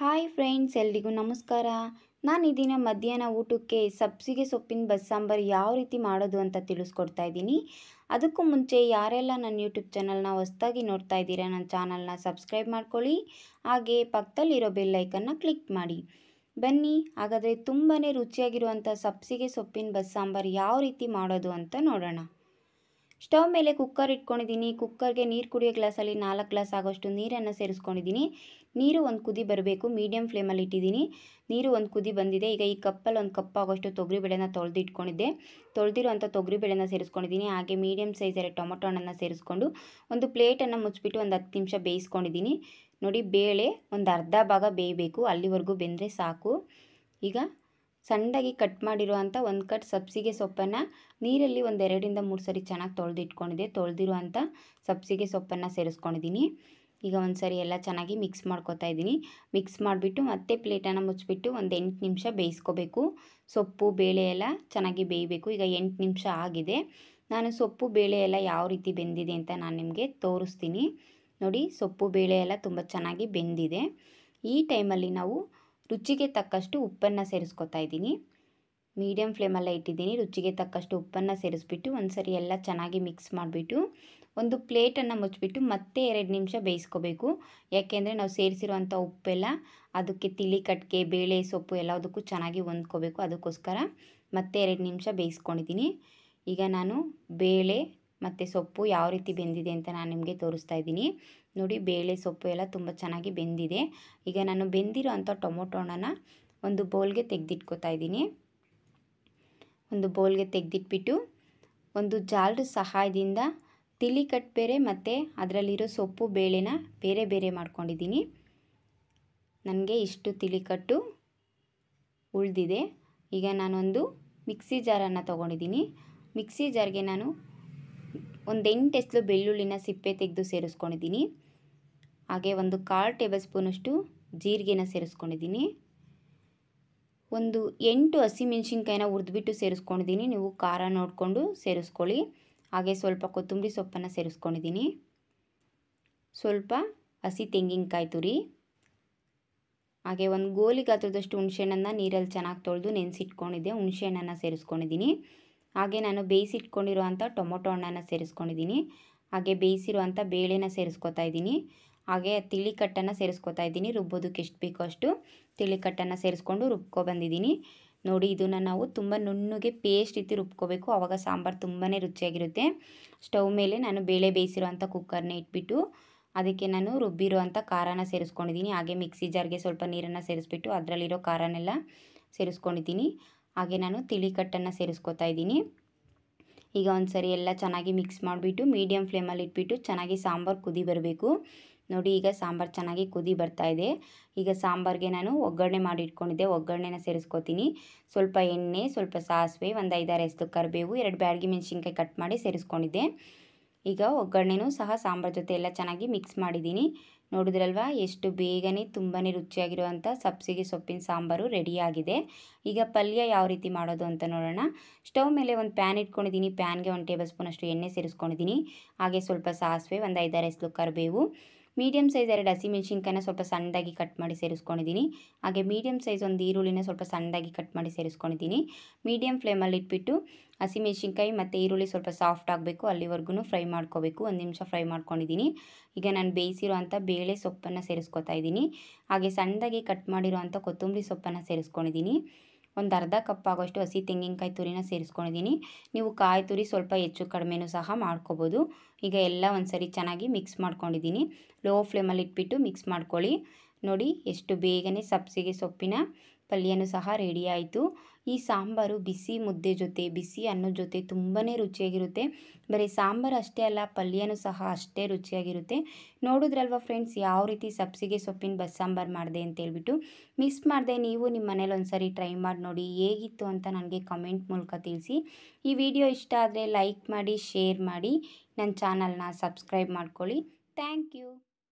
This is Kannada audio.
ಹಾಯ್ ಫ್ರೆಂಡ್ಸ್ ಎಲ್ರಿಗೂ ನಮಸ್ಕಾರ ನಾನು ಇದೀನ ಮಧ್ಯಾಹ್ನ ಊಟಕ್ಕೆ ಸಬ್ಸಿಗೆ ಸೊಪ್ಪಿನ ಬಸ್ಸಾಂಬಾರು ಯಾವ ರೀತಿ ಮಾಡೋದು ಅಂತ ತಿಳಿಸ್ಕೊಡ್ತಾ ಇದ್ದೀನಿ ಅದಕ್ಕೂ ಮುಂಚೆ ಯಾರೆಲ್ಲ ನನ್ನ ಯೂಟ್ಯೂಬ್ ಚಾನಲ್ನ ಹೊಸ್ದಾಗಿ ನೋಡ್ತಾ ಇದ್ದೀರಾ ನನ್ನ ಚಾನಲ್ನ ಸಬ್ಸ್ಕ್ರೈಬ್ ಮಾಡ್ಕೊಳ್ಳಿ ಹಾಗೆ ಪಕ್ಕದಲ್ಲಿರೋ ಬೆಲ್ಲೈಕನ್ನ ಕ್ಲಿಕ್ ಮಾಡಿ ಬನ್ನಿ ಹಾಗಾದರೆ ತುಂಬಾ ರುಚಿಯಾಗಿರುವಂಥ ಸಬ್ಸಿಗೆ ಸೊಪ್ಪಿನ ಬಸ್ಸಾಂಬಾರು ಯಾವ ರೀತಿ ಮಾಡೋದು ಅಂತ ನೋಡೋಣ ಸ್ಟವ್ ಮೇಲೆ ಕುಕ್ಕರ್ ಇಟ್ಕೊಂಡಿದ್ದೀನಿ ಕುಕ್ಕರ್ಗೆ ನೀರು ಕುಡಿಯೋ ಗ್ಲಾಸಲ್ಲಿ ನಾಲ್ಕು ಗ್ಲಾಸ್ ಆಗೋಷ್ಟು ನೀರನ್ನು ಸೇರಿಸ್ಕೊಂಡಿದ್ದೀನಿ ನೀರು ಒಂದು ಕುದಿ ಬರಬೇಕು ಮೀಡಿಯಮ್ ಫ್ಲೇಮಲ್ಲಿ ಇಟ್ಟಿದ್ದೀನಿ ನೀರು ಒಂದು ಕುದಿ ಬಂದಿದೆ ಈಗ ಈ ಕಪ್ಪಲ್ಲಿ ಒಂದು ಕಪ್ ಆಗೋಷ್ಟು ಬೆಳೆನ ತೊಳೆದು ಇಟ್ಕೊಂಡಿದ್ದೆ ತೊಗರಿ ತೊಗರಿಬೇಳೆನ ಸೇರಿಸ್ಕೊಂಡಿದ್ದೀನಿ ಹಾಗೆ ಮೀಡಿಯಮ್ ಸೈಜಲ್ಲಿ ಟೊಮೊಟೊ ಹಣ್ಣನ್ನು ಸೇರಿಸ್ಕೊಂಡು ಒಂದು ಪ್ಲೇಟನ್ನು ಮುಚ್ಚಿಬಿಟ್ಟು ಒಂದು ಹತ್ತು ನಿಮಿಷ ಬೇಯಿಸ್ಕೊಂಡಿದ್ದೀನಿ ನೋಡಿ ಬೇಳೆ ಒಂದು ಅರ್ಧ ಭಾಗ ಬೇಯಬೇಕು ಅಲ್ಲಿವರೆಗೂ ಬೆಂದರೆ ಸಾಕು ಈಗ ಸಣ್ಣದಾಗಿ ಕಟ್ ಮಾಡಿರುವಂಥ ಒಂದು ಕಟ್ ಸಬ್ಸಿಗೆ ಸೊಪ್ಪನ್ನು ನೀರಲ್ಲಿ ಒಂದು ಮೂರು ಸರಿ ಚೆನ್ನಾಗಿ ತೊಳೆದಿಟ್ಕೊಂಡಿದ್ದೆ ತೊಳೆದಿರುವಂಥ ಸಬ್ಸಿಗೆ ಸೊಪ್ಪನ್ನು ಸೇರಿಸ್ಕೊಂಡಿದ್ದೀನಿ ಈಗ ಒಂದು ಸರಿ ಎಲ್ಲ ಚೆನ್ನಾಗಿ ಮಿಕ್ಸ್ ಮಾಡ್ಕೊತಾ ಇದ್ದೀನಿ ಮಿಕ್ಸ್ ಮಾಡಿಬಿಟ್ಟು ಮತ್ತೆ ಪ್ಲೇಟನ್ನು ಮುಚ್ಚಿಬಿಟ್ಟು ಒಂದು ಎಂಟು ನಿಮಿಷ ಬೇಯಿಸ್ಕೋಬೇಕು ಸೊಪ್ಪು ಬೇಳೆ ಎಲ್ಲ ಚೆನ್ನಾಗಿ ಬೇಯಬೇಕು ಈಗ ಎಂಟು ನಿಮಿಷ ಆಗಿದೆ ನಾನು ಸೊಪ್ಪು ಬೇಳೆ ಎಲ್ಲ ಯಾವ ರೀತಿ ಬೆಂದಿದೆ ಅಂತ ನಾನು ನಿಮಗೆ ತೋರಿಸ್ತೀನಿ ನೋಡಿ ಸೊಪ್ಪು ಬೇಳೆ ಎಲ್ಲ ತುಂಬ ಚೆನ್ನಾಗಿ ಬೆಂದಿದೆ ಈ ಟೈಮಲ್ಲಿ ನಾವು ರುಚಿಗೆ ತಕ್ಕಷ್ಟು ಉಪ್ಪನ್ನು ಸೇರಿಸ್ಕೊತಾ ಇದ್ದೀನಿ ಮೀಡಿಯಂ ಫ್ಲೇಮಲ್ಲೇ ಇಟ್ಟಿದ್ದೀನಿ ರುಚಿಗೆ ತಕ್ಕಷ್ಟು ಉಪ್ಪನ್ನು ಸೇರಿಸ್ಬಿಟ್ಟು ಒಂದು ಸರಿ ಎಲ್ಲ ಚೆನ್ನಾಗಿ ಮಿಕ್ಸ್ ಮಾಡಿಬಿಟ್ಟು ಒಂದು ಪ್ಲೇಟನ್ನು ಮುಚ್ಚಿಬಿಟ್ಟು ಮತ್ತೆ ಎರಡು ನಿಮಿಷ ಬೇಯಿಸ್ಕೋಬೇಕು ಯಾಕೆಂದರೆ ನಾವು ಸೇರಿಸಿರುವಂಥ ಉಪ್ಪೆಲ್ಲ ಅದಕ್ಕೆ ತಿಳಿ ಕಟ್ಗೆ ಬೇಳೆ ಸೊಪ್ಪು ಎಲ್ಲದಕ್ಕೂ ಚೆನ್ನಾಗಿ ಹೊಂದ್ಕೋಬೇಕು ಅದಕ್ಕೋಸ್ಕರ ಮತ್ತೆ ಎರಡು ನಿಮಿಷ ಬೇಯಿಸ್ಕೊಂಡಿದ್ದೀನಿ ಈಗ ನಾನು ಬೇಳೆ ಮತ್ತು ಸೊಪ್ಪು ಯಾವ ರೀತಿ ಬೆಂದಿದೆ ಅಂತ ನಾನು ನಿಮಗೆ ತೋರಿಸ್ತಾ ಇದ್ದೀನಿ ನೋಡಿ ಬೇಳೆ ಸೊಪ್ಪು ಎಲ್ಲ ತುಂಬ ಚೆನ್ನಾಗಿ ಬೆಂದಿದೆ ಈಗ ನಾನು ಬೆಂದಿರೋ ಅಂಥ ಟೊಮೊಟೊ ಹಣ್ಣನ್ನು ಒಂದು ಬೌಲ್ಗೆ ತೆಗೆದಿಟ್ಕೋತಾ ಇದ್ದೀನಿ ಒಂದು ಬೌಲ್ಗೆ ತೆಗೆದಿಟ್ಬಿಟ್ಟು ಒಂದು ಜಾಲ್ರ ಸಹಾಯದಿಂದ ತಿಳಿ ಕಟ್ ಬೇರೆ ಮತ್ತು ಅದರಲ್ಲಿರೋ ಸೊಪ್ಪು ಬೇಳೆನ ಬೇರೆ ಬೇರೆ ಮಾಡ್ಕೊಂಡಿದ್ದೀನಿ ನನಗೆ ಇಷ್ಟು ಕಟ್ಟು ಉಳಿದಿದೆ ಈಗ ನಾನೊಂದು ಮಿಕ್ಸಿ ಜಾರನ್ನು ತೊಗೊಂಡಿದ್ದೀನಿ ಮಿಕ್ಸಿ ಜಾರ್ಗೆ ನಾನು ಒಂದು ಎಂಟು ಎಸ್ಲು ಬೆಳ್ಳುಳ್ಳಿನ ಸಿಪ್ಪೆ ತೆಗೆದು ಸೇರಿಸ್ಕೊಂಡಿದ್ದೀನಿ ಹಾಗೆ ಒಂದು ಕಾಲು ಟೇಬಲ್ ಸ್ಪೂನಷ್ಟು ಜೀರಿಗೆನ ಸೇರಿಸ್ಕೊಂಡಿದ್ದೀನಿ ಒಂದು ಎಂಟು ಮೆಣಸಿನ್ಕಾಯಿನ ಹುರಿದ್ಬಿಟ್ಟು ಸೇರಿಸ್ಕೊಂಡಿದ್ದೀನಿ ನೀವು ಖಾರ ನೋಡಿಕೊಂಡು ಸೇರಿಸ್ಕೊಳ್ಳಿ ಹಾಗೆ ಸ್ವಲ್ಪ ಕೊತ್ತಂಬರಿ ಸೊಪ್ಪನ್ನು ಸೇರಿಸ್ಕೊಂಡಿದ್ದೀನಿ ಸ್ವಲ್ಪ ಹಸಿ ತೆಂಗಿನಕಾಯಿ ತುರಿ ಹಾಗೆ ಒಂದು ಗೋಲಿ ಗಾತ್ರದಷ್ಟು ಹುಣಸೆಹಣ್ಣನ್ನು ನೀರಲ್ಲಿ ಚೆನ್ನಾಗಿ ತೊಳೆದು ನೆನೆಸಿಟ್ಕೊಂಡಿದ್ದೆ ಹುಣಸೆಹಣ್ಣನ್ನು ಸೇರಿಸ್ಕೊಂಡಿದ್ದೀನಿ ಹಾಗೆ ನಾನು ಬೇಯಿಸಿಟ್ಕೊಂಡಿರೋ ಅಂಥ ಟೊಮೊಟೊ ಹಣ್ಣನ್ನು ಸೇರಿಸ್ಕೊಂಡಿದ್ದೀನಿ ಹಾಗೆ ಬೇಯಿಸಿರುವಂಥ ಬೇಳೆನ ಸೇರಿಸ್ಕೊತಾ ಇದ್ದೀನಿ ಹಾಗೆ ತಿಳಿಕಟ್ಟನ್ನು ಸೇರಿಸ್ಕೊತಾ ಇದ್ದೀನಿ ರುಬ್ಬೋದಕ್ಕೆ ಎಷ್ಟು ಬೇಕೋ ಅಷ್ಟು ತಿಳಿಕಟ್ಟನ್ನು ಸೇರಿಸ್ಕೊಂಡು ರುಬ್ಕೊ ಬಂದಿದ್ದೀನಿ ನೋಡಿ ಇದನ್ನು ನಾವು ತುಂಬ ನುಣ್ಣಗೆ ಪೇಸ್ಟ್ ರೀತಿ ರುಬ್ಕೋಬೇಕು ಆವಾಗ ಸಾಂಬಾರು ತುಂಬಾ ರುಚಿಯಾಗಿರುತ್ತೆ ಸ್ಟವ್ ಮೇಲೆ ನಾನು ಬೇಳೆ ಬೇಯಿಸಿರೋ ಅಂಥ ಕುಕ್ಕರ್ನ ಇಟ್ಬಿಟ್ಟು ಅದಕ್ಕೆ ನಾನು ರುಬ್ಬಿರೋ ಅಂಥ ಖಾರನ ಸೇರಿಸ್ಕೊಂಡಿದ್ದೀನಿ ಹಾಗೆ ಮಿಕ್ಸಿ ಜಾರ್ಗೆ ಸ್ವಲ್ಪ ನೀರನ್ನು ಸೇರಿಸ್ಬಿಟ್ಟು ಅದರಲ್ಲಿರೋ ಖಾರನೆಲ್ಲ ಸೇರಿಸ್ಕೊಂಡಿದ್ದೀನಿ ಹಾಗೆ ನಾನು ತಿಳಿಕಟ್ಟನ್ನು ಸೇರಿಸ್ಕೊತಾ ಇದ್ದೀನಿ ಈಗ ಒಂದು ಸರಿ ಎಲ್ಲ ಚೆನ್ನಾಗಿ ಮಿಕ್ಸ್ ಮಾಡಿಬಿಟ್ಟು ಮೀಡಿಯಮ್ ಫ್ಲೇಮಲ್ಲಿ ಇಟ್ಬಿಟ್ಟು ಚೆನ್ನಾಗಿ ಸಾಂಬಾರು ಕುದಿ ಬರಬೇಕು ನೋಡಿ ಈಗ ಸಾಂಬಾರು ಚೆನ್ನಾಗಿ ಕುದಿ ಬರ್ತಾ ಇದೆ ಈಗ ಸಾಂಬಾರಿಗೆ ನಾನು ಒಗ್ಗರಣೆ ಮಾಡಿ ಇಟ್ಕೊಂಡಿದ್ದೆ ಒಗ್ಗರಣೆನ ಸೇರಿಸ್ಕೋತೀನಿ ಸ್ವಲ್ಪ ಎಣ್ಣೆ ಸ್ವಲ್ಪ ಸಾಸಿವೆ ಒಂದು ಐದಾರು ಎಸ್ತು ಕರಿಬೇವು ಎರಡು ಬ್ಯಾಡಗಿ ಮೆಣಸಿನ್ಕಾಯಿ ಕಟ್ ಮಾಡಿ ಸೇರಿಸ್ಕೊಂಡಿದ್ದೆ ಈಗ ಒಗ್ಗರಣೆನೂ ಸಹ ಸಾಂಬಾರು ಜೊತೆ ಎಲ್ಲ ಚೆನ್ನಾಗಿ ಮಿಕ್ಸ್ ಮಾಡಿದ್ದೀನಿ ನೋಡಿದ್ರಲ್ವ ಎಷ್ಟು ಬೇಗನೆ ತುಂಬಾ ರುಚಿಯಾಗಿರುವಂಥ ಸಬ್ಸಿಗೆ ಸೊಪ್ಪಿನ ಸಾಂಬಾರು ರೆಡಿಯಾಗಿದೆ ಈಗ ಪಲ್ಯ ಯಾವ ರೀತಿ ಮಾಡೋದು ಅಂತ ನೋಡೋಣ ಸ್ಟವ್ ಮೇಲೆ ಒಂದು ಪ್ಯಾನ್ ಇಟ್ಕೊಂಡಿದ್ದೀನಿ ಪ್ಯಾನ್ಗೆ ಒಂದು ಟೇಬಲ್ ಸ್ಪೂನ್ ಅಷ್ಟು ಎಣ್ಣೆ ಸೇರಿಸ್ಕೊಂಡಿದ್ದೀನಿ ಹಾಗೆ ಸ್ವಲ್ಪ ಸಾಸಿವೆ ಒಂದು ಐದಾರು ಎಸ್ಲು ಕರಿಬೇವು ಮೀಡಿಯಮ್ ಸೈಜ್ ಎರಡು ಹಸಿಮೆಣ್ಸಿನ್ಕಾಯಿನ ಸ್ವಲ್ಪ ಸಣ್ಣದಾಗಿ ಕಟ್ ಮಾಡಿ ಸೇರಿಸ್ಕೊಂಡಿದ್ದೀನಿ ಹಾಗೆ ಮೀಡಿಯಮ್ ಸೈಜ್ ಒಂದು ಈರುಳ್ಳಿನ ಸ್ವಲ್ಪ ಸಣ್ಣದಾಗಿ ಕಟ್ ಮಾಡಿ ಸೇರಿಸ್ಕೊಂಡಿದ್ದೀನಿ ಮೀಡಿಯಮ್ ಫ್ಲೇಮಲ್ಲಿ ಇಟ್ಬಿಟ್ಟು ಹಸಿಮೆಣ್ಸಿನ್ಕಾಯಿ ಮತ್ತು ಈರುಳ್ಳಿ ಸ್ವಲ್ಪ ಸಾಫ್ಟ್ ಆಗಬೇಕು ಅಲ್ಲಿವರೆಗೂ ಫ್ರೈ ಮಾಡ್ಕೋಬೇಕು ಒಂದು ನಿಮಿಷ ಫ್ರೈ ಮಾಡ್ಕೊಂಡಿದ್ದೀನಿ ಈಗ ನಾನು ಬೇಯಿಸಿರೋ ಬೇಳೆ ಸೊಪ್ಪನ್ನು ಸೇರಿಸ್ಕೊತಾ ಇದ್ದೀನಿ ಹಾಗೆ ಸಣ್ಣದಾಗಿ ಕಟ್ ಮಾಡಿರೋ ಅಂಥ ಕೊತ್ತಂಬರಿ ಸೊಪ್ಪನ್ನು ಸೇರಿಸ್ಕೊಂಡಿದ್ದೀನಿ ಒಂದು ಅರ್ಧ ಕಪ್ ಆಗೋಷ್ಟು ಹಸಿ ತೆಂಗಿನಕಾಯಿ ತುರಿನ ಸೇರಿಸ್ಕೊಂಡಿದ್ದೀನಿ ನೀವು ಕಾಯಿ ತುರಿ ಸ್ವಲ್ಪ ಹೆಚ್ಚು ಕಡಿಮೆನೂ ಸಹ ಮಾಡ್ಕೋಬೋದು ಈಗ ಎಲ್ಲ ಒಂದು ಸರಿ ಚೆನ್ನಾಗಿ ಮಿಕ್ಸ್ ಮಾಡ್ಕೊಂಡಿದ್ದೀನಿ ಲೋ ಫ್ಲೇಮಲ್ಲಿ ಇಟ್ಬಿಟ್ಟು ಮಿಕ್ಸ್ ಮಾಡ್ಕೊಳ್ಳಿ ನೋಡಿ ಎಷ್ಟು ಬೇಗನೆ ಸಬ್ಸಿಗೆ ಸೊಪ್ಪಿನ ಪಲ್ಯನೂ ಸಹ ರೆಡಿ ಆಯಿತು ಈ ಸಾಂಬಾರು ಬಿಸಿ ಮುದ್ದೆ ಜೊತೆ ಬಿಸಿ ಅನ್ನೋ ಜೊತೆ ತುಂಬಾ ರುಚಿಯಾಗಿರುತ್ತೆ ಬರೀ ಸಾಂಬಾರು ಅಷ್ಟೇ ಅಲ್ಲ ಪಲ್ಯನೂ ಸಹ ಅಷ್ಟೇ ರುಚಿಯಾಗಿರುತ್ತೆ ನೋಡಿದ್ರಲ್ವ ಫ್ರೆಂಡ್ಸ್ ಯಾವ ರೀತಿ ಸಬ್ಸಿಗೆ ಸೊಪ್ಪಿನ ಬಸ್ ಸಾಂಬಾರು ಮಾಡಿದೆ ಅಂತೇಳ್ಬಿಟ್ಟು ಮಿಸ್ ಮಾಡಿದೆ ನೀವು ನಿಮ್ಮ ಮನೇಲಿ ಒಂದ್ಸರಿ ಟ್ರೈ ಮಾಡಿ ನೋಡಿ ಹೇಗಿತ್ತು ಅಂತ ನನಗೆ ಕಮೆಂಟ್ ಮೂಲಕ ತಿಳಿಸಿ ಈ ವಿಡಿಯೋ ಇಷ್ಟ ಆದರೆ ಲೈಕ್ ಮಾಡಿ ಶೇರ್ ಮಾಡಿ ನನ್ನ ಚಾನಲ್ನ ಸಬ್ಸ್ಕ್ರೈಬ್ ಮಾಡ್ಕೊಳ್ಳಿ ಥ್ಯಾಂಕ್ ಯು